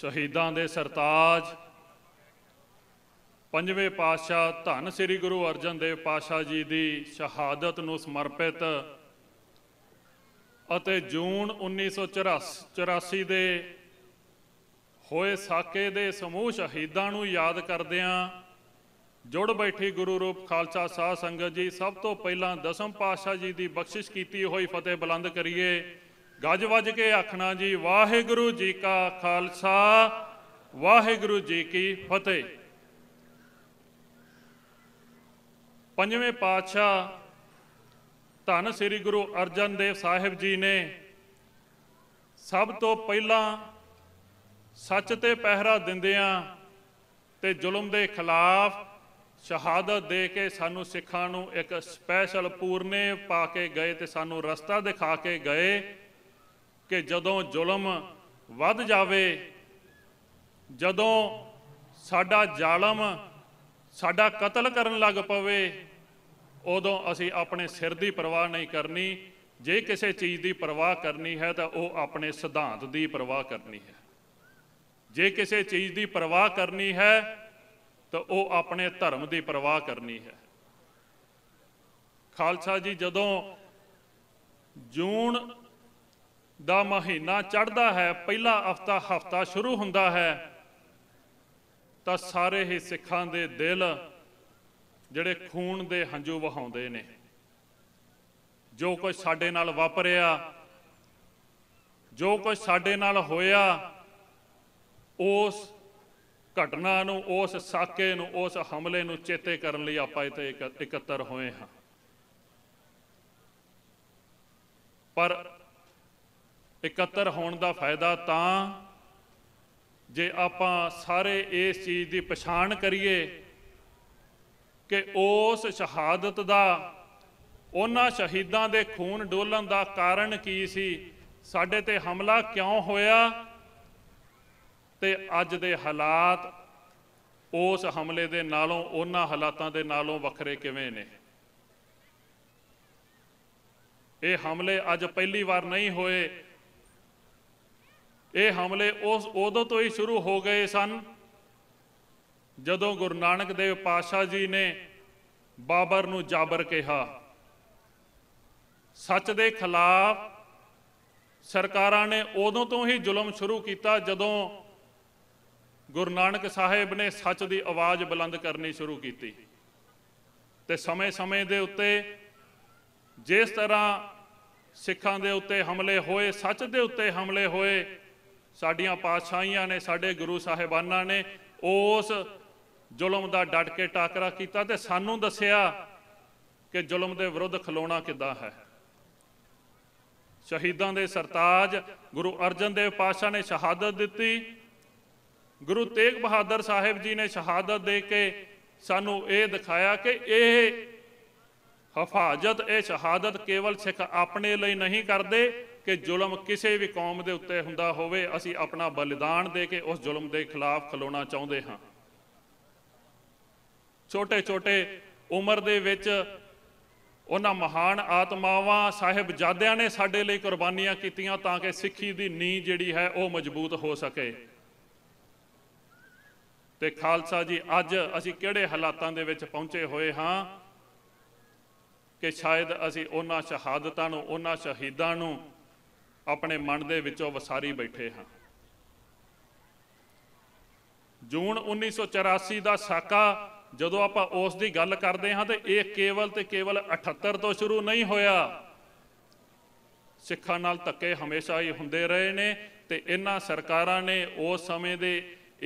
ਸ਼ਹੀਦਾਂ ਦੇ ਸਰਤਾਜ ਪੰਜਵੇਂ ਪਾਤਸ਼ਾਹ ਧੰਨ ਸ੍ਰੀ ਗੁਰੂ ਅਰਜਨ ਦੇਵ ਪਾਤਸ਼ਾਹ ਜੀ ਦੀ ਸ਼ਹਾਦਤ ਨੂੰ ਸਮਰਪਿਤ ਅਤੇ ਜੂਨ 1984 ਦੇ ਹੋਏ ਸਾਕੇ ਦੇ ਸਮੂਹ ਸ਼ਹੀਦਾਂ ਨੂੰ ਯਾਦ ਕਰਦਿਆਂ ਜੁੜ ਬੈਠੀ ਗੁਰੂ ਰੂਪ ਖਾਲਸਾ ਸਾਧ ਸੰਗਤ ਜੀ ਸਭ ਤੋਂ ਪਹਿਲਾਂ ਦਸਮ ਪਾਤਸ਼ਾਹ ਜੀ ਦੀ ਬਖਸ਼ਿਸ਼ ਕੀਤੀ ਹੋਈ ਫਤਿਹ ਬੁਲੰਦ ਕਰੀਏ ਗੱਜ ਵੱਜ ਕੇ ਆਖਣਾ ਜੀ ਵਾਹਿਗੁਰੂ ਜੀ ਕਾ ਖਾਲਸਾ ਵਾਹਿਗੁਰੂ ਜੀ ਕੀ ਫਤਿਹ ਪੰਜਵੇਂ ਪਾਤਸ਼ਾਹ ਧੰਨ ਸ੍ਰੀ ਗੁਰੂ ਅਰਜਨ ਦੇਵ ਸਾਹਿਬ ਜੀ ਨੇ ਸਭ ਤੋਂ ਪਹਿਲਾਂ ਸੱਚ ਤੇ ਪਹਿਰਾ ਦਿੰਦਿਆਂ ਤੇ ਜ਼ੁਲਮ ਦੇ ਖਿਲਾਫ ਸ਼ਹਾਦਤ ਦੇ ਕੇ ਸਾਨੂੰ ਸਿੱਖਾਂ ਨੂੰ ਇੱਕ ਸਪੈਸ਼ਲ ਪੂਰਨੇ ਪਾ ਕੇ ਗਏ ਤੇ ਸਾਨੂੰ ਰਸਤਾ ਦਿਖਾ ਕੇ ਗਏ ਕਿ ਜਦੋਂ ਜ਼ੁਲਮ ਵੱਧ ਜਾਵੇ ਜਦੋਂ ਸਾਡਾ ਜ਼ਾਲਮ ਸਾਡਾ ਕਤਲ ਕਰਨ ਲੱਗ ਪਵੇ ਉਦੋਂ ਅਸੀਂ ਆਪਣੇ ਸਿਰ ਦੀ ਪਰਵਾਹ ਨਹੀਂ ਕਰਨੀ ਜੇ ਕਿਸੇ ਚੀਜ਼ ਦੀ ਪਰਵਾਹ ਕਰਨੀ ਹੈ ਤਾਂ ਉਹ ਆਪਣੇ ਸਿਧਾਂਤ ਦੀ ਪਰਵਾਹ ਕਰਨੀ ਹੈ ਜੇ ਕਿਸੇ ਚੀਜ਼ ਦੀ ਪਰਵਾਹ ਕਰਨੀ ਹੈ ਤਾਂ ਉਹ ਆਪਣੇ ਧਰਮ ਦੀ ਪਰਵਾਹ ਕਰਨੀ ਹੈ ਖਾਲਸਾ ਜੀ ਜਦੋਂ ਜੂਨ ਦਾ ਮਹੀਨਾ ਚੜਦਾ ਹੈ ਪਹਿਲਾ ਹਫਤਾ ਹਫਤਾ ਸ਼ੁਰੂ ਹੁੰਦਾ ਹੈ ਤਾਂ ਸਾਰੇ ਹੀ ਸਿੱਖਾਂ ਦੇ ਦਿਲ ਜਿਹੜੇ ਖੂਨ ਦੇ ਹੰਝੂ ਵਹਾਉਂਦੇ ਨੇ ਜੋ ਕੁਝ ਸਾਡੇ ਨਾਲ ਵਾਪਰਿਆ ਜੋ ਕੁਝ ਸਾਡੇ ਨਾਲ ਹੋਇਆ ਉਸ ਘਟਨਾ ਨੂੰ ਉਸ ਸਾਕੇ ਨੂੰ ਉਸ ਹਮਲੇ ਨੂੰ ਚੇਤੇ ਕਰਨ ਲਈ ਆਪਾਂ ਇੱਥੇ ਇਕੱਤਰ ਹੋਏ ਹਾਂ ਪਰ ਇਕੱਤਰ ਹੋਣ ਦਾ ਫਾਇਦਾ ਤਾਂ ਜੇ ਆਪਾਂ ਸਾਰੇ ਇਸ ਚੀਜ਼ ਦੀ ਪਛਾਣ ਕਰੀਏ ਕਿ ਉਸ ਸ਼ਹਾਦਤ ਦਾ ਉਹਨਾਂ ਸ਼ਹੀਦਾਂ ਦੇ ਖੂਨ ਡੋਲਣ ਦਾ ਕਾਰਨ ਕੀ ਸੀ ਸਾਡੇ ਤੇ ਹਮਲਾ ਕਿਉਂ ਹੋਇਆ ਤੇ ਅੱਜ ਦੇ ਹਾਲਾਤ ਉਸ ਹਮਲੇ ਦੇ ਨਾਲੋਂ ਉਹਨਾਂ ਹਾਲਾਤਾਂ ਦੇ ਨਾਲੋਂ ਵੱਖਰੇ ਕਿਵੇਂ ਨੇ ਇਹ ਹਮਲੇ ਅੱਜ ਪਹਿਲੀ ਵਾਰ ਨਹੀਂ ਹੋਏ ਇਹ ਹਮਲੇ ਉਸ ਉਦੋਂ ਤੋਂ ਹੀ ਸ਼ੁਰੂ ਹੋ ਗਏ ਸਨ ਜਦੋਂ ਗੁਰੂ ਨਾਨਕ ਦੇਵ ਪਾਤਸ਼ਾਹ ਜੀ ਨੇ ਬਾਬਰ ਨੂੰ ਜਾਬਰ ਕਿਹਾ ਸੱਚ ਦੇ ਖਿਲਾਫ ਸਰਕਾਰਾਂ ਨੇ ਉਦੋਂ ਤੋਂ ਹੀ ਜ਼ੁਲਮ ਸ਼ੁਰੂ ਕੀਤਾ ਜਦੋਂ ਗੁਰੂ ਨਾਨਕ ਸਾਹਿਬ ਨੇ ਸੱਚ ਦੀ ਆਵਾਜ਼ ਬੁਲੰਦ ਕਰਨੀ ਸ਼ੁਰੂ ਕੀਤੀ ਤੇ ਸਮੇਂ-ਸਮੇਂ ਦੇ ਉੱਤੇ ਜਿਸ ਤਰ੍ਹਾਂ ਸਿੱਖਾਂ ਦੇ ਉੱਤੇ ਹਮਲੇ ਹੋਏ ਸੱਚ ਦੇ ਉੱਤੇ ਹਮਲੇ ਹੋਏ ਸਾਡੀਆਂ ਪਾਤਸ਼ਾਹੀਆਂ ਨੇ ਸਾਡੇ ਗੁਰੂ ਸਾਹਿਬਾਨਾਂ ਨੇ ਉਸ ਜ਼ੁਲਮ ਦਾ ਡਟ ਕੇ ਟਾਕਰਾ ਕੀਤਾ ਤੇ ਸਾਨੂੰ ਦੱਸਿਆ ਕਿ ਜ਼ੁਲਮ ਦੇ ਵਿਰੁੱਧ ਖਲੋਣਾ ਕਿੱਦਾਂ ਹੈ ਸ਼ਹੀਦਾਂ ਦੇ ਸਰਤਾਜ ਗੁਰੂ ਅਰਜਨ ਦੇਵ ਪਾਤਸ਼ਾਹ ਨੇ ਸ਼ਹਾਦਤ ਦਿੱਤੀ ਗੁਰੂ ਤੇਗ ਬਹਾਦਰ ਸਾਹਿਬ ਜੀ ਨੇ ਸ਼ਹਾਦਤ ਦੇ ਕੇ ਸਾਨੂੰ ਇਹ ਦਿਖਾਇਆ ਕਿ ਇਹ ਹਫਾਜ਼ਤ ਇਹ ਸ਼ਹਾਦਤ ਕੇਵਲ ਸਿੱਖ ਆਪਣੇ ਲਈ ਨਹੀਂ ਕਰਦੇ ਕਿ ਜ਼ੁਲਮ ਕਿਸੇ ਵੀ ਕੌਮ ਦੇ ਉੱਤੇ ਹੁੰਦਾ ਹੋਵੇ ਅਸੀਂ ਆਪਣਾ ਬਲੀਦਾਨ ਦੇ ਕੇ ਉਸ ਜ਼ੁਲਮ ਦੇ ਖਿਲਾਫ ਖਲੋਣਾ ਚਾਹੁੰਦੇ ਹਾਂ ਛੋਟੇ ਛੋਟੇ ਉਮਰ ਦੇ ਵਿੱਚ ਉਹਨਾਂ ਮਹਾਨ ਆਤਮਾਵਾਂ ਸਾਹਿਬਜ਼ਾਦਿਆਂ ਨੇ ਸਾਡੇ ਲਈ ਕੁਰਬਾਨੀਆਂ ਕੀਤੀਆਂ ਤਾਂ ਕਿ ਸਿੱਖੀ ਦੀ ਨੀ ਜਿਹੜੀ ਹੈ ਉਹ ਮਜ਼ਬੂਤ ਹੋ ਸਕੇ ਤੇ ਖਾਲਸਾ ਜੀ ਅੱਜ ਅਸੀਂ ਕਿਹੜੇ ਹਾਲਾਤਾਂ ਦੇ ਵਿੱਚ ਪਹੁੰਚੇ ਹੋਏ ਹਾਂ ਕਿ ਸ਼ਾਇਦ ਅਸੀਂ ਉਹਨਾਂ ਸ਼ਹਾਦਤਾਂ ਨੂੰ ਉਹਨਾਂ ਸ਼ਹੀਦਾਂ ਨੂੰ ਆਪਣੇ ਮਨ ਦੇ ਵਿੱਚੋਂ ਵਸਾਰੀ ਬੈਠੇ ਹਾਂ ਜੂਨ 1984 ਦਾ ਸਾਕਾ ਜਦੋਂ ਆਪਾਂ ਉਸ ਦੀ ਗੱਲ ਕਰਦੇ ਹਾਂ ਤੇ ਇਹ ਕੇਵਲ ਤੇ ਕੇਵਲ 78 ਤੋਂ ਸ਼ੁਰੂ ਨਹੀਂ ਹੋਇਆ ਸਿੱਖਾਂ ਨਾਲ ਧੱਕੇ ਹਮੇਸ਼ਾ ਹੀ ਹੁੰਦੇ ਰਹੇ ਨੇ ਤੇ ਇਹਨਾਂ ਸਰਕਾਰਾਂ ਨੇ ਉਸ ਸਮੇਂ ਦੇ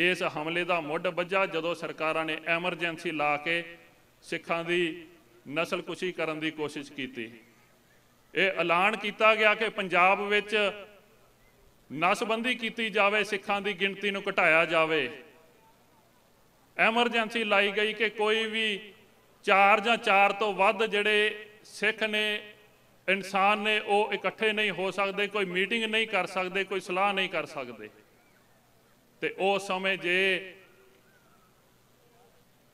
ਇਸ ਹਮਲੇ ਦਾ ਮੁੱਢ ਵੱਜਾ ਜਦੋਂ ਸਰਕਾਰਾਂ ਨੇ ਐਮਰਜੈਂਸੀ ਲਾ ਕੇ ਸਿੱਖਾਂ ਦੀ ਨਸਲ ਕੁਸ਼ੀ ਕਰਨ ਦੀ ਕੋਸ਼ਿਸ਼ ਕੀਤੀ ਇਹ ਐਲਾਨ ਕੀਤਾ ਗਿਆ ਕਿ ਪੰਜਾਬ ਵਿੱਚ ਨਸਬੰਦੀ ਕੀਤੀ ਜਾਵੇ ਸਿੱਖਾਂ ਦੀ ਗਿਣਤੀ ਨੂੰ ਘਟਾਇਆ ਜਾਵੇ ਐਮਰਜੈਂਸੀ ਲਾਈ ਗਈ ਕਿ ਕੋਈ ਵੀ 4 ਜਾਂ 4 ਤੋਂ ਵੱਧ ਜਿਹੜੇ ਸਿੱਖ ਨੇ ਇਨਸਾਨ ਨੇ ਉਹ ਇਕੱਠੇ ਨਹੀਂ ਹੋ ਸਕਦੇ ਕੋਈ ਮੀਟਿੰਗ ਨਹੀਂ ਕਰ ਸਕਦੇ ਕੋਈ ਸਲਾਹ ਨਹੀਂ ਕਰ ਸਕਦੇ ਤੇ ਉਹ ਸਮੇਂ ਜੇ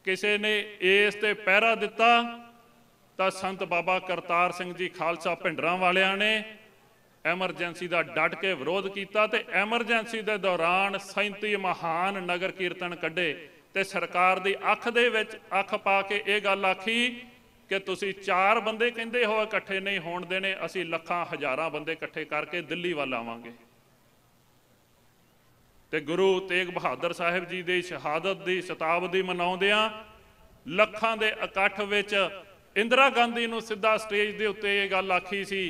ਕਿਸੇ ਨੇ ਇਸ ਤੇ ਪਹਿਰਾ ਦਿੱਤਾ ਤਾਂ ਸੰਤ ਬਾਬਾ ਕਰਤਾਰ ਸਿੰਘ ਜੀ ਖਾਲਸਾ ਭਿੰਡਰਾਂ ਵਾਲਿਆਂ ਨੇ ਐਮਰਜੈਂਸੀ ਦਾ ਡਟ ਕੇ ਵਿਰੋਧ ਕੀਤਾ ਤੇ ਐਮਰਜੈਂਸੀ ਦੇ ਦੌਰਾਨ 37 ਮਹਾਨ ਨਗਰ ਕੀਰਤਨ ਕੱਢੇ ਤੇ ਸਰਕਾਰ ਦੀ ਅੱਖ ਦੇ ਵਿੱਚ ਅੱਖ ਪਾ ਕੇ ਇਹ ਗੱਲ ਆਖੀ ਕਿ ਤੁਸੀਂ ਚਾਰ ਬੰਦੇ ਕਹਿੰਦੇ ਹੋ ਇਕੱਠੇ ਨਹੀਂ ਹੋਣ ਦੇਣੇ ਅਸੀਂ ਲੱਖਾਂ ਹਜ਼ਾਰਾਂ ਬੰਦੇ ਇਕੱਠੇ ਕਰਕੇ ਦਿੱਲੀ ਵੱਲ ਆਵਾਂਗੇ ਤੇ ਗੁਰੂ ਤੇਗ ਬਹਾਦਰ ਸਾਹਿਬ ਜੀ ਦੀ ਸ਼ਹਾਦਤ ਦੀ ਸ਼ਤਾਬਦੀ ਮਨਾਉਂਦਿਆਂ ਲੱਖਾਂ ਦੇ ਇਕੱਠ ਵਿੱਚ ਇੰਦਰਾ ਗਾਂਧੀ ਨੂੰ ਸਿੱਧਾ ਸਟੇਜ ਦੇ ਉੱਤੇ ਇਹ ਗੱਲ ਆਖੀ ਸੀ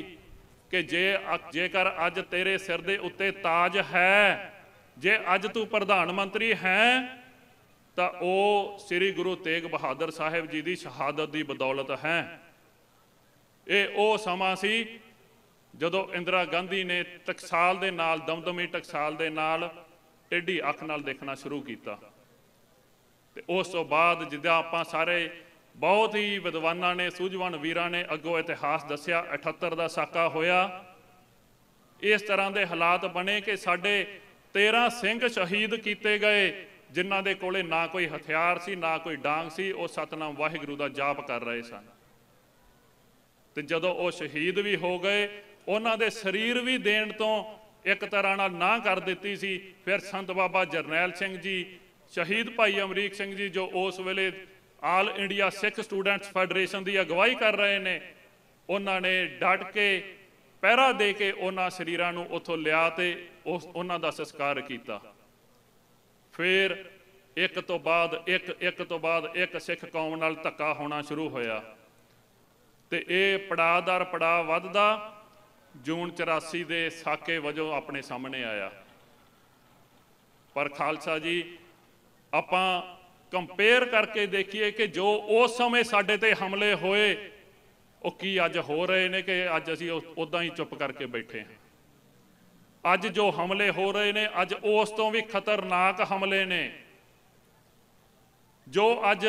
ਕਿ ਜੇ ਜੇਕਰ ਅੱਜ ਤੇਰੇ ਸਿਰ ਦੇ ਉੱਤੇ ਤਾਜ ਹੈ ਜੇ ਅੱਜ ਤੂੰ ਪ੍ਰਧਾਨ ਮੰਤਰੀ ਹੈ ਤਾਂ ਉਹ ਸ੍ਰੀ ਗੁਰੂ ਤੇਗ ਬਹਾਦਰ ਸਾਹਿਬ ਜੀ ਦੀ ਸ਼ਹਾਦਤ ਦੀ ਬਦੌਲਤ ਹੈ ਇਹ ਉਹ ਸਮਾਂ ਸੀ ਜਦੋਂ ਇੰਦਰਾ ਗਾਂਧੀ ਨੇ ਟਕਸਾਲ ਦੇ ਨਾਲ ਦਮਦਮੀ ਟਕਸਾਲ ਦੇ ਨਾਲ ਟੇਢੀ ਅੱਖ ਨਾਲ ਦੇਖਣਾ ਸ਼ੁਰੂ ਕੀਤਾ ਤੇ ਉਸ ਤੋਂ ਬਾਅਦ ਜਿੱਦਾਂ ਆਪਾਂ ਸਾਰੇ ਬਹੁਤ ਹੀ ਵਿਦਵਾਨਾਂ ਨੇ ਸੂਝਵਾਨ ਵੀਰਾਂ ਨੇ ਅੱਗੋਂ ਇਤਿਹਾਸ ਦੱਸਿਆ 78 ਦਾ ਸਾਕਾ ਹੋਇਆ ਇਸ ਤਰ੍ਹਾਂ ਦੇ ਹਾਲਾਤ ਬਣੇ ਕਿ ਸਾਡੇ 13 ਸਿੰਘ ਸ਼ਹੀਦ ਕੀਤੇ ਗਏ ਜਿਨ੍ਹਾਂ ਦੇ ਕੋਲੇ ਨਾ ਕੋਈ ਹਥਿਆਰ ਸੀ ਨਾ ਕੋਈ ਡਾਂਗ ਸੀ ਉਹ ਸਤਨਾਮ ਵਾਹਿਗੁਰੂ ਦਾ ਜਾਪ ਕਰ ਰਹੇ ਸਨ ਤੇ ਜਦੋਂ ਉਹ ਸ਼ਹੀਦ ਵੀ ਹੋ ਗਏ ਉਹਨਾਂ ਦੇ ਸਰੀਰ ਵੀ ਦੇਣ ਤੋਂ ਇੱਕ ਤਰ੍ਹਾਂ ਨਾਲ ਨਾ ਕਰ ਦਿੱਤੀ ਸੀ ਫਿਰ ਸੰਤ ਬਾਬਾ ਜਰਨੈਲ ਸਿੰਘ ਜੀ ਸ਼ਹੀਦ ਭਾਈ ਅਮਰੀਕ ਸਿੰਘ ਜੀ ਜੋ ਉਸ ਵੇਲੇ all India Sikh students federation ਦੀ ਅਗਵਾਈ ਕਰ ਰਹੇ ਨੇ ਉਹਨਾਂ ਨੇ ਡਟ ਕੇ ਪਹਿਰਾ ਦੇ ਕੇ ਉਹਨਾਂ ਸਰੀਰਾਂ ਨੂੰ ਉੱਥੋਂ ਲਿਆ ਤੇ ਉਸ ਉਹਨਾਂ ਦਾ ਸੰਸਕਾਰ ਕੀਤਾ ਫਿਰ ਇੱਕ ਤੋਂ ਬਾਅਦ ਇੱਕ ਇੱਕ ਤੋਂ ਬਾਅਦ ਇੱਕ ਸਿੱਖ ਕੌਮ ਨਾਲ ਧੱਕਾ ਹੋਣਾ ਸ਼ੁਰੂ ਹੋਇਆ ਤੇ ਇਹ ਪੜਾਅਦਾਰ ਪੜਾ ਵੱਧਦਾ ਜੂਨ 84 ਦੇ ਸਾਕੇ ਵਜੋਂ ਆਪਣੇ ਸਾਹਮਣੇ ਆਇਆ ਪਰ ਖਾਲਸਾ ਜੀ ਆਪਾਂ ਕੰਪੇਅਰ ਕਰਕੇ ਦੇਖੀਏ ਕਿ ਜੋ ਉਸ ਸਮੇਂ ਸਾਡੇ ਤੇ ਹਮਲੇ ਹੋਏ ਉਹ ਕੀ ਅੱਜ ਹੋ ਰਹੇ ਨੇ ਕਿ ਅੱਜ ਅਸੀਂ ਉਦਾਂ ਹੀ ਚੁੱਪ ਕਰਕੇ ਬੈਠੇ ਹਾਂ ਅੱਜ ਜੋ ਹਮਲੇ ਹੋ ਰਹੇ ਨੇ ਅੱਜ ਉਸ ਤੋਂ ਵੀ ਖਤਰਨਾਕ ਹਮਲੇ ਨੇ ਜੋ ਅੱਜ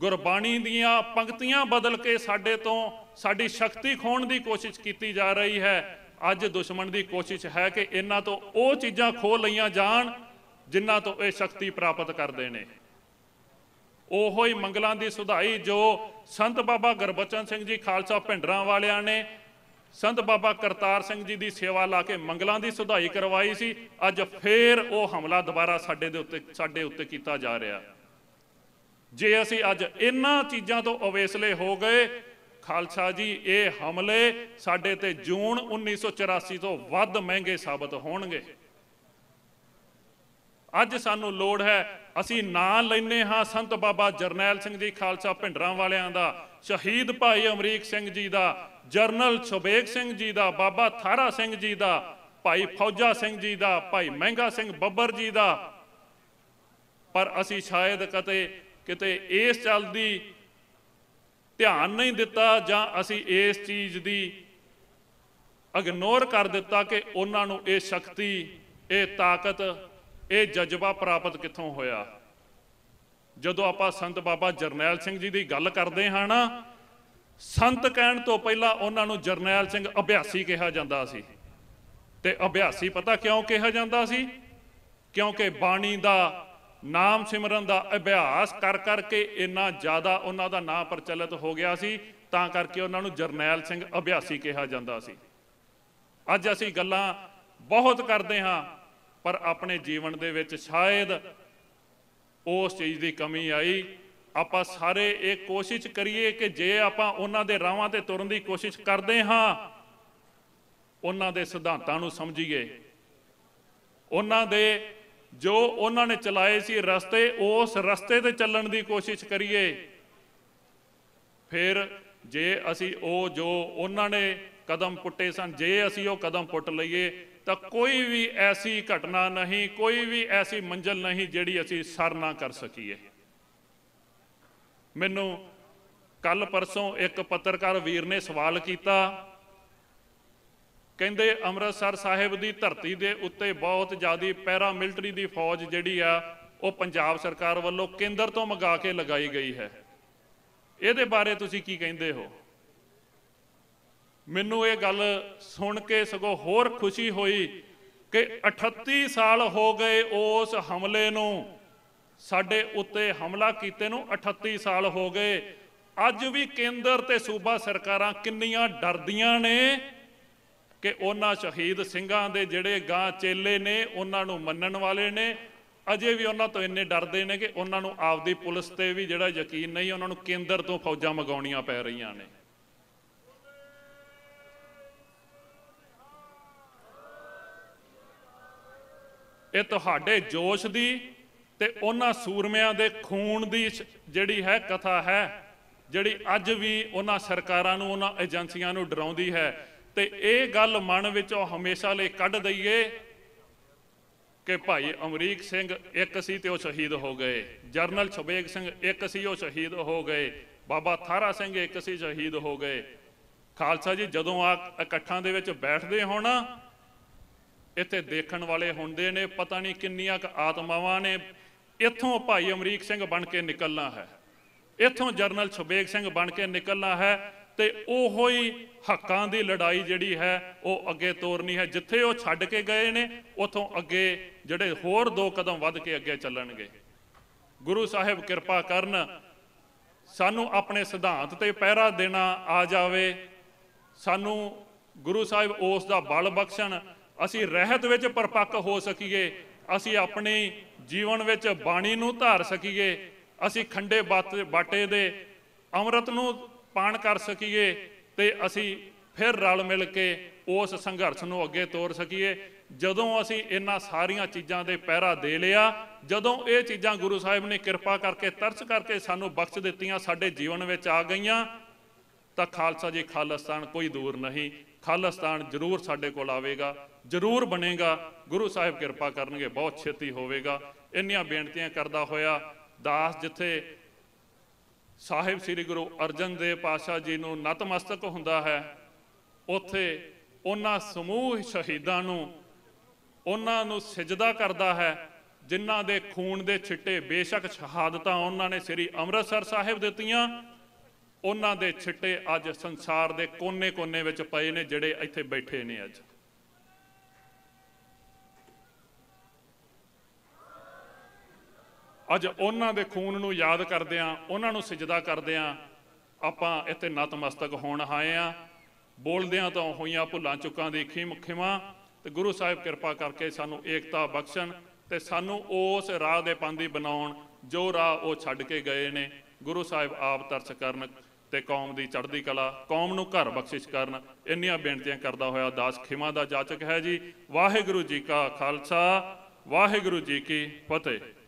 ਗੁਰਬਾਣੀ ਦੀਆਂ ਪੰਕਤੀਆਂ ਬਦਲ ਕੇ ਸਾਡੇ ਤੋਂ ਸਾਡੀ ਸ਼ਕਤੀ ਖੋਣ ਦੀ ਕੋਸ਼ਿਸ਼ ਕੀਤੀ ਜਾ ਰਹੀ ਹੈ ਅੱਜ ਦੁਸ਼ਮਣ ਦੀ ਕੋਸ਼ਿਸ਼ ਹੈ ਕਿ ਇਹਨਾਂ ਤੋਂ ਉਹ ਚੀਜ਼ਾਂ ਖੋ ਲਈਆਂ ਜਾਣ ਜਿਨ੍ਹਾਂ ਤੋਂ ਇਹ ਸ਼ਕਤੀ ਪ੍ਰਾਪਤ ਕਰਦੇ ਨੇ ਉਹੋ ਹੀ ਮੰਗਲਾਂ ਦੀ ਸੁਧਾਈ ਜੋ ਸੰਤ ਬਾਬਾ ਗਰਬਚਨ ਸਿੰਘ ਜੀ ਖਾਲਸਾ ਭਿੰਡਰਾਂ ਵਾਲਿਆਂ ਨੇ ਸੰਤ ਬਾਬਾ ਕਰਤਾਰ ਸਿੰਘ ਜੀ ਦੀ ਸੇਵਾ ਲਾ ਕੇ ਮੰਗਲਾਂ ਦੀ ਸੁਧਾਈ ਕਰਵਾਈ ਸੀ ਅੱਜ ਫੇਰ ਉਹ ਹਮਲਾ ਦੁਬਾਰਾ ਸਾਡੇ ਦੇ ਉੱਤੇ ਸਾਡੇ ਉੱਤੇ ਕੀਤਾ ਜਾ ਰਿਹਾ ਜੇ ਅਸੀਂ ਅੱਜ ਇਨ੍ਹਾਂ ਚੀਜ਼ਾਂ ਤੋਂ ਅਵੇਸਲੇ ਹੋ ਗਏ ਖਾਲਸਾ ਜੀ ਇਹ ਹਮਲੇ ਸਾਡੇ ਤੇ ਜੂਨ 1984 ਤੋਂ ਵੱਧ ਮਹਿੰਗੇ ਸਾਬਤ ਹੋਣਗੇ ਅੱਜ ਸਾਨੂੰ ਲੋੜ ਹੈ ਅਸੀਂ ਨਾਂ ਲੈਨੇ ਹਾਂ ਸੰਤ ਬਾਬਾ ਜਰਨੈਲ ਸਿੰਘ ਜੀ ਖਾਲਸਾ ਭਿੰਡਰਾਂ ਵਾਲਿਆਂ ਦਾ ਸ਼ਹੀਦ ਭਾਈ ਅਮਰੀਕ ਸਿੰਘ ਜੀ ਦਾ ਜਰਨਲ ਸੁਬੇਗ ਸਿੰਘ ਜੀ ਦਾ ਬਾਬਾ ਥਾਰਾ ਸਿੰਘ ਜੀ ਦਾ ਭਾਈ ਫੌਜਾ ਸਿੰਘ ਜੀ ਦਾ ਭਾਈ ਮਹਿੰਗਾ ਸਿੰਘ ਬੱਬਰ ਜੀ ਦਾ ਪਰ ਅਸੀਂ ਸ਼ਾਇਦ ਕਤੇ ਕਿਤੇ ਇਸ ਦੀ ਧਿਆਨ ਨਹੀਂ ਦਿੱਤਾ ਜਾਂ ਅਸੀਂ ਇਸ ਚੀਜ਼ ਦੀ ਇਗਨੋਰ ਕਰ ਦਿੱਤਾ ਕਿ ਉਹਨਾਂ ਨੂੰ ਇਹ ਸ਼ਕਤੀ ਇਹ ਤਾਕਤ ਇਹ ਜਜ਼ਬਾ ਪ੍ਰਾਪਤ ਕਿੱਥੋਂ ਹੋਇਆ ਜਦੋਂ ਆਪਾਂ ਸੰਤ ਬਾਬਾ ਜਰਨੈਲ ਸਿੰਘ ਜੀ ਦੀ ਗੱਲ ਕਰਦੇ ਹਾਂ ਨਾ ਸੰਤ ਕਹਿਣ ਤੋਂ ਪਹਿਲਾਂ ਉਹਨਾਂ ਨੂੰ ਜਰਨੈਲ ਸਿੰਘ ਅਭਿਆਸੀ ਕਿਹਾ ਜਾਂਦਾ ਸੀ ਤੇ ਅਭਿਆਸੀ ਪਤਾ ਕਿਉਂ ਕਿਹਾ ਜਾਂਦਾ ਸੀ ਕਿਉਂਕਿ ਬਾਣੀ ਦਾ ਨਾਮ ਸਿਮਰਨ ਦਾ ਅਭਿਆਸ ਕਰ ਕਰਕੇ ਇੰਨਾ ਜ਼ਿਆਦਾ ਉਹਨਾਂ ਦਾ ਨਾਂ ਪ੍ਰਚਲਿਤ ਹੋ ਗਿਆ ਸੀ ਤਾਂ ਕਰਕੇ ਉਹਨਾਂ ਨੂੰ ਜਰਨੈਲ ਸਿੰਘ ਅਭਿਆਸੀ ਕਿਹਾ ਜਾਂਦਾ ਸੀ ਅੱਜ ਅਸੀਂ ਗੱਲਾਂ ਬਹੁਤ ਕਰਦੇ ਹਾਂ ਪਰ ਆਪਣੇ ਜੀਵਨ ਦੇ ਵਿੱਚ ਸ਼ਾਇਦ ਉਸ ਚੀਜ਼ ਦੀ ਕਮੀ ਆਈ ਆਪਾਂ ਸਾਰੇ ਇਹ ਕੋਸ਼ਿਸ਼ ਕਰੀਏ ਕਿ ਜੇ ਆਪਾਂ ਉਹਨਾਂ ਦੇ ਰਾਹਾਂ ਤੇ ਤੁਰਨ ਦੀ ਕੋਸ਼ਿਸ਼ ਕਰਦੇ ਹਾਂ ਉਹਨਾਂ ਦੇ ਸਿਧਾਂਤਾਂ ਨੂੰ ਸਮਝੀਏ ਉਹਨਾਂ ਦੇ ਜੋ ਉਹਨਾਂ ਨੇ ਚਲਾਏ ਸੀ ਰਸਤੇ ਉਸ ਰਸਤੇ ਤੇ ਚੱਲਣ ਦੀ ਕੋਸ਼ਿਸ਼ ਕਰੀਏ ਫਿਰ ਜੇ ਅਸੀਂ ਉਹ ਜੋ ਉਹਨਾਂ ਨੇ ਕਦਮ ਪੁੱਟੇ ਸਨ ਜੇ ਅਸੀਂ ਉਹ ਕਦਮ ਪੁੱਟ ਲਈਏ ਤਾਂ ਕੋਈ ਵੀ ਐਸੀ ਘਟਨਾ ਨਹੀਂ ਕੋਈ ਵੀ ਐਸੀ ਮੰਜ਼ਲ ਨਹੀਂ ਜਿਹੜੀ ਅਸੀਂ ਸਰ ਨਾ ਕਰ ਸਕੀਏ ਮੈਨੂੰ ਕੱਲ ਪਰਸੋਂ ਇੱਕ ਪੱਤਰਕਾਰ ਵੀਰ ਨੇ ਸਵਾਲ ਕੀਤਾ ਕਹਿੰਦੇ ਅੰਮ੍ਰਿਤਸਰ ਸਾਹਿਬ ਦੀ ਧਰਤੀ ਦੇ ਉੱਤੇ ਬਹੁਤ ਜ਼ਿਆਦੀ ਪੈਰਾ ਮਿਲਟਰੀ ਦੀ ਫੌਜ ਜਿਹੜੀ ਆ ਉਹ ਪੰਜਾਬ ਸਰਕਾਰ ਵੱਲੋਂ ਕੇਂਦਰ ਤੋਂ ਮੰਗਾ ਕੇ ਲਗਾਈ ਗਈ ਹੈ ਇਹਦੇ ਬਾਰੇ ਤੁਸੀਂ ਕੀ ਕਹਿੰਦੇ ਹੋ ਮੈਨੂੰ ਇਹ ਗੱਲ ਸੁਣ ਕੇ ਸਗੋਂ ਹੋਰ ਖੁਸ਼ੀ ਹੋਈ ਕਿ 38 ਸਾਲ ਹੋ ਗਏ ਉਸ ਹਮਲੇ ਨੂੰ ਸਾਡੇ ਉੱਤੇ ਹਮਲਾ ਕੀਤੇ ਨੂੰ 38 ਸਾਲ ਹੋ ਗਏ ਅੱਜ ਵੀ ਕੇਂਦਰ ਤੇ ਸੂਬਾ ਸਰਕਾਰਾਂ ਕਿੰਨੀਆਂ ਡਰਦੀਆਂ ਨੇ ਕਿ ਉਹਨਾਂ ਸ਼ਹੀਦ ਸਿੰਘਾਂ ਦੇ ਜਿਹੜੇ ਗਾਂ ਚੇਲੇ ਨੇ ਉਹਨਾਂ ਨੂੰ ਮੰਨਣ ਵਾਲੇ ਨੇ ਅਜੇ ਵੀ ਉਹਨਾਂ ਤੋਂ ਇੰਨੇ ਡਰਦੇ ਨੇ ਕਿ ਉਹਨਾਂ ਨੂੰ ਆਪਦੀ ਪੁਲਿਸ ਤੇ ਵੀ ਜਿਹੜਾ ਯਕੀਨ ਨਹੀਂ ਉਹਨਾਂ ਨੂੰ ਕੇਂਦਰ ਤੋਂ ਫੌਜਾਂ ਮਗਾਉਣੀਆਂ ਪੈ ਰਹੀਆਂ ਨੇ ਇਹ ਤੁਹਾਡੇ ਜੋਸ਼ ਦੀ ਤੇ ਉਹਨਾਂ ਸੂਰਮਿਆਂ ਦੇ ਖੂਨ ਦੀ ਜਿਹੜੀ ਹੈ ਕਥਾ ਹੈ ਜਿਹੜੀ ਅੱਜ ਵੀ ਉਹਨਾਂ ਸਰਕਾਰਾਂ ਨੂੰ ਉਹਨਾਂ ਏਜੰਸੀਆਂ ਨੂੰ ਡਰਾਉਂਦੀ ਹੈ ਤੇ ਇਹ ਗੱਲ ਮਨ ਵਿੱਚੋਂ ਹਮੇਸ਼ਾ ਲਈ ਕੱਢ ਦਈਏ ਕਿ ਭਾਈ ਅਮਰੀਕ ਸਿੰਘ ਇੱਕ ਸੀ ਤੇ ਉਹ ਸ਼ਹੀਦ ਹੋ ਗਏ ਜਰਨਲ ਸ਼ਬੇਗ ਸਿੰਘ ਇੱਕ ਸੀ ਉਹ ਸ਼ਹੀਦ ਹੋ ਗਏ ਬਾਬਾ ਥਾਰਾ ਸਿੰਘ ਇੱਕ ਸੀ ਸ਼ਹੀਦ ਹੋ ਗਏ ਖਾਲਸਾ ਜੀ ਜਦੋਂ ਆ ਇਕੱਠਾਂ ਦੇ ਵਿੱਚ ਬੈਠਦੇ ਹੋਣਾ ਇੱਥੇ ਦੇਖਣ ਵਾਲੇ ਹੁੰਦੇ ਨੇ ਪਤਾ ਨਹੀਂ ਕਿੰਨੀਆਂ ਕ ਆਤਮਾਵਾਂ ਨੇ ਇੱਥੋਂ ਭਾਈ ਅਮਰੀਕ ਸਿੰਘ ਬਣ ਕੇ ਨਿਕਲਣਾ ਹੈ ਇੱਥੋਂ ਜਰਨਲ ਸੁਬੇਗ ਸਿੰਘ ਬਣ ਕੇ ਨਿਕਲਣਾ ਹੈ ਤੇ ਉਹੋ ਹੀ ਹੱਕਾਂ ਦੀ ਲੜਾਈ ਜਿਹੜੀ ਹੈ ਉਹ ਅੱਗੇ ਤੋਰਨੀ ਹੈ ਜਿੱਥੇ ਉਹ ਛੱਡ ਕੇ ਗਏ ਨੇ ਉਥੋਂ ਅੱਗੇ ਜਿਹੜੇ ਹੋਰ ਦੋ ਕਦਮ ਵੱਧ ਕੇ ਅੱਗੇ ਚੱਲਣਗੇ ਗੁਰੂ ਸਾਹਿਬ ਕਿਰਪਾ ਕਰਨ ਸਾਨੂੰ ਆਪਣੇ ਸਿਧਾਂਤ ਤੇ ਪਹਿਰਾ ਦੇਣਾ ਆ ਜਾਵੇ ਸਾਨੂੰ ਗੁਰੂ ਸਾਹਿਬ ਉਸ ਦਾ ਬਲ ਬਖਸ਼ਣ ਅਸੀਂ ਰਹਿਤ ਵਿੱਚ ਪਰਪੱਕ ਹੋ ਸਕੀਏ ਅਸੀਂ ਆਪਣੇ ਜੀਵਨ ਵਿੱਚ ਬਾਣੀ ਨੂੰ ਧਾਰ ਸਕੀਏ ਅਸੀਂ ਖੰਡੇ ਬਾਟੇ ਦੇ ਅੰਮ੍ਰਿਤ ਨੂੰ ਪਾਣ ਕਰ ਸਕੀਏ ਤੇ ਅਸੀਂ ਫਿਰ ਰਲ ਮਿਲ ਕੇ ਉਸ ਸੰਘਰਸ਼ ਨੂੰ ਅੱਗੇ ਤੋਰ ਸਕੀਏ ਜਦੋਂ ਅਸੀਂ ਇਹਨਾਂ ਸਾਰੀਆਂ ਚੀਜ਼ਾਂ ਦੇ ਪਹਿਰਾ ਦੇ ਲਿਆ ਜਦੋਂ ਇਹ ਚੀਜ਼ਾਂ ਗੁਰੂ ਸਾਹਿਬ ਨੇ ਕਿਰਪਾ ਕਰਕੇ ਤਰਸ ਕਰਕੇ ਸਾਨੂੰ ਬਖਸ਼ ਦਿੱਤੀਆਂ ਸਾਡੇ ਜੀਵਨ ਵਿੱਚ ਆ ਗਈਆਂ ਤਾਂ ਖਾਲਸਾ ਜੀ ਖਾਲਸਤਾਨ ਕੋਈ ਦੂਰ ਨਹੀਂ ਖਾਲਸਤਾਨ ਜ਼ਰੂਰ ਸਾਡੇ ਕੋਲ ਆਵੇਗਾ ਜ਼ਰੂਰ ਬਣੇਗਾ ਗੁਰੂ ਸਾਹਿਬ ਕਿਰਪਾ ਕਰਨਗੇ ਬਹੁਤ ਛੇਤੀ ਹੋਵੇਗਾ ਇੰਨੀਆਂ ਬੇਨਤੀਆਂ ਕਰਦਾ ਹੋਇਆ ਦਾਸ ਜਿੱਥੇ ਸਾਹਿਬ ਸ੍ਰੀ ਗੁਰੂ ਅਰਜਨ ਦੇਵ ਪਾਸ਼ਾ ਜੀ ਨੂੰ ਨਤਮਸਤਕ ਹੁੰਦਾ ਹੈ ਉਥੇ ਉਹਨਾਂ ਸਮੂਹ ਸ਼ਹੀਦਾਂ ਨੂੰ ਉਹਨਾਂ ਨੂੰ ਸਜਦਾ ਕਰਦਾ ਹੈ ਜਿਨ੍ਹਾਂ ਦੇ ਖੂਨ ਦੇ ਛਿੱਟੇ ਬੇਸ਼ੱਕ ਸ਼ਹਾਦਤਾਂ ਉਹਨਾਂ ਨੇ ਸ੍ਰੀ ਅੰਮ੍ਰਿਤਸਰ ਸਾਹਿਬ ਦਿੱਤੀਆਂ ਉਹਨਾਂ ਦੇ ਛਿੱਟੇ ਅੱਜ ਸੰਸਾਰ ਦੇ ਕੋਨੇ-ਕੋਨੇ ਵਿੱਚ ਪਏ ਨੇ ਜਿਹੜੇ ਇੱਥੇ ਬੈਠੇ ਨੇ ਅੱਜ ਅੱਜ ਉਹਨਾਂ ਦੇ ਖੂਨ ਨੂੰ ਯਾਦ ਕਰਦੇ ਆ ਉਹਨਾਂ ਨੂੰ ਸਜਦਾ ਕਰਦੇ ਆ ਆਪਾਂ ਇੱਥੇ ਨਤਮਸਤਕ ਹੋਣ ਆਏ ਆ ਬੋਲਦਿਆਂ ਤਾਂ ਹੋਈਆਂ ਭੁੱਲਾਂ ਚੁੱਕਾਂ ਦੀ ਖੀਮ ਖਿਮਾ ਤੇ ਗੁਰੂ ਸਾਹਿਬ ਕਿਰਪਾ ਕਰਕੇ ਸਾਨੂੰ ਏਕਤਾ ਬਖਸ਼ਣ ਤੇ ਸਾਨੂੰ ਉਸ ਰਾਹ ਦੇ ਪੰਦੀ ਬਣਾਉਣ ਜੋ ਰਾਹ ਉਹ ਛੱਡ ਕੇ ਗਏ ਨੇ ਗੁਰੂ ਸਾਹਿਬ ਆਪ ਤਰਸ ਕਰਨ ਤੇ ਕੌਮ ਦੀ ਚੜ੍ਹਦੀ ਕਲਾ ਕੌਮ ਨੂੰ ਘਰ ਬਖਸ਼ਿਸ਼ ਕਰਨ ਇੰਨੀਆਂ ਬੇਨਤੀਆਂ ਕਰਦਾ ਹੋਇਆ ਦਾਸ ਖਿਮਾ ਦਾ ਜਾਚਕ ਹੈ ਜੀ ਵਾਹਿਗੁਰੂ ਜੀ ਕਾ ਖਾਲਸਾ ਵਾਹਿਗੁਰੂ ਜੀ ਕੀ ਫਤਿਹ